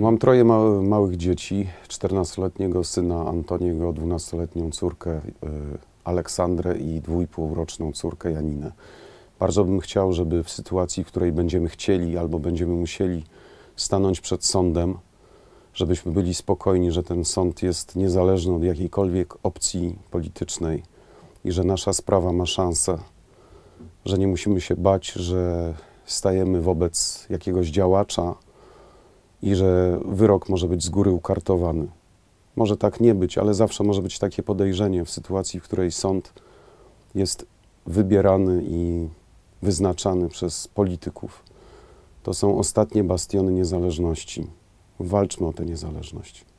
Mam troje ma małych dzieci, 14-letniego syna Antoniego, 12-letnią córkę y, Aleksandrę i dwójpółroczną córkę Janinę. Bardzo bym chciał, żeby w sytuacji, w której będziemy chcieli albo będziemy musieli stanąć przed sądem, żebyśmy byli spokojni, że ten sąd jest niezależny od jakiejkolwiek opcji politycznej i że nasza sprawa ma szansę, że nie musimy się bać, że stajemy wobec jakiegoś działacza, i że wyrok może być z góry ukartowany. Może tak nie być, ale zawsze może być takie podejrzenie w sytuacji, w której sąd jest wybierany i wyznaczany przez polityków. To są ostatnie bastiony niezależności. Walczmy o tę niezależność.